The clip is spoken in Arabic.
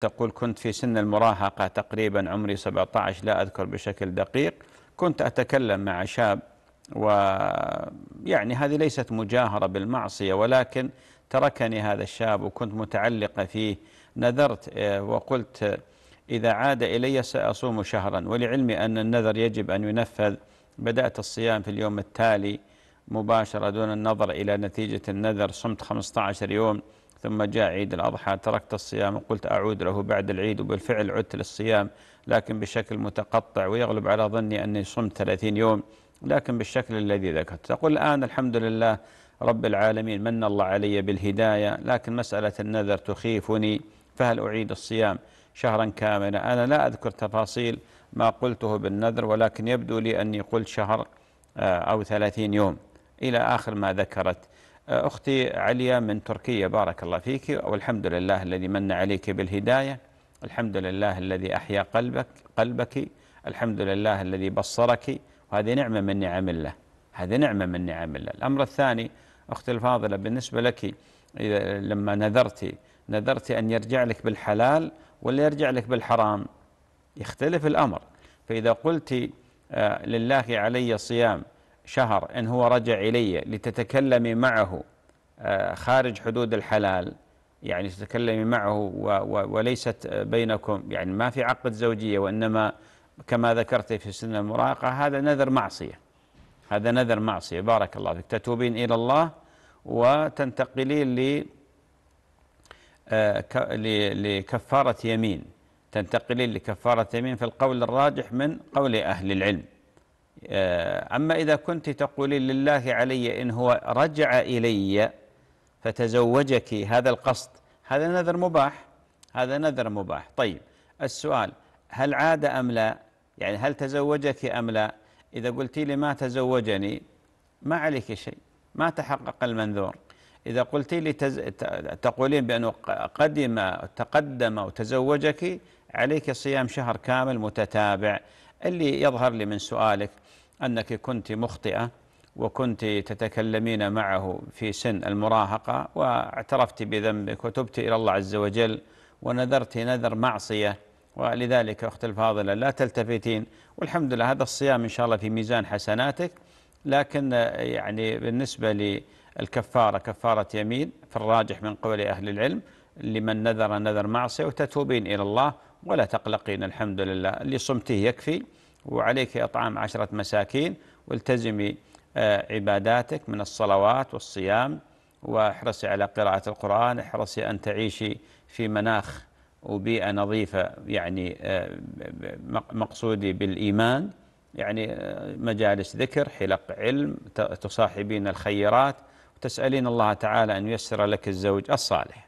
تقول كنت في سن المراهقة تقريبا عمري 17 لا أذكر بشكل دقيق كنت أتكلم مع شاب و يعني هذه ليست مجاهرة بالمعصية ولكن تركني هذا الشاب وكنت متعلقة فيه نذرت آه، وقلت إذا عاد إلي سأصوم شهرا ولعلمي أن النذر يجب أن ينفذ بدأت الصيام في اليوم التالي مباشرة دون النظر إلى نتيجة النذر صمت 15 يوم ثم جاء عيد الأضحى تركت الصيام وقلت أعود له بعد العيد وبالفعل عدت للصيام لكن بشكل متقطع ويغلب على ظني أني صمت 30 يوم لكن بالشكل الذي ذكرت تقول الآن الحمد لله رب العالمين من الله علي بالهداية لكن مسألة النذر تخيفني فهل أعيد الصيام شهرا كاملا أنا لا أذكر تفاصيل ما قلته بالنذر ولكن يبدو لي أني قلت شهر آه، أو ثلاثين يوم إلى آخر ما ذكرت أه، أختي عليا من تركيا بارك الله فيك والحمد لله الذي من عليك بالهداية الحمد لله الذي أحيا قلبك قلبك الحمد لله الذي بصرك وهذه نعمة من نعم الله هذه نعمة من نعم الله الأمر الثاني أختي الفاضلة بالنسبة لك إذا لما نذرت نذرت أن يرجع لك بالحلال ولا يرجع لك بالحرام يختلف الأمر فإذا قلت أه، لله علي صيام شهر إن هو رجع إلي لتتكلمي معه آه، خارج حدود الحلال يعني تتكلمي معه وليست بينكم يعني ما في عقد زوجية وإنما كما ذكرت في سن المراهقة هذا نذر معصية هذا نذر معصية بارك الله فيك تتوبين إلى الله وتنتقلين آه، لكفارة يمين تنتقلين لكفارة يمين في القول الراجح من قول أهل العلم آه، أما إذا كنت تقولين لله علي إن هو رجع إلي فتزوجك هذا القصد هذا نذر مباح هذا نذر مباح طيب السؤال هل عاد أم لا يعني هل تزوجك أم لا إذا قلت لي ما تزوجني ما عليك شيء ما تحقق المنذور إذا قلت لي تز... تقولين بأنه قدم تقدم وتزوجك عليك صيام شهر كامل متتابع اللي يظهر لي من سؤالك أنك كنت مخطئة وكنت تتكلمين معه في سن المراهقة واعترفت بذنبك وتبت إلى الله عز وجل ونذرت نذر معصية ولذلك أخت الفاضلة لا تلتفتين والحمد لله هذا الصيام إن شاء الله في ميزان حسناتك لكن يعني بالنسبة للكفارة كفارة يمين فالراجح من قول أهل العلم لمن نذر نذر معصية وتتوبين إلى الله ولا تقلقين الحمد لله اللي صمته يكفي وعليك إطعام عشرة مساكين والتزمي آه، عباداتك من الصلوات والصيام واحرصي على قراءة القرآن احرصي أن تعيشي في مناخ وبيئة نظيفة يعني آه، مقصودي بالإيمان يعني آه، مجالس ذكر حلق علم تصاحبين الخيرات وتسألين الله تعالى أن ييسر لك الزوج الصالح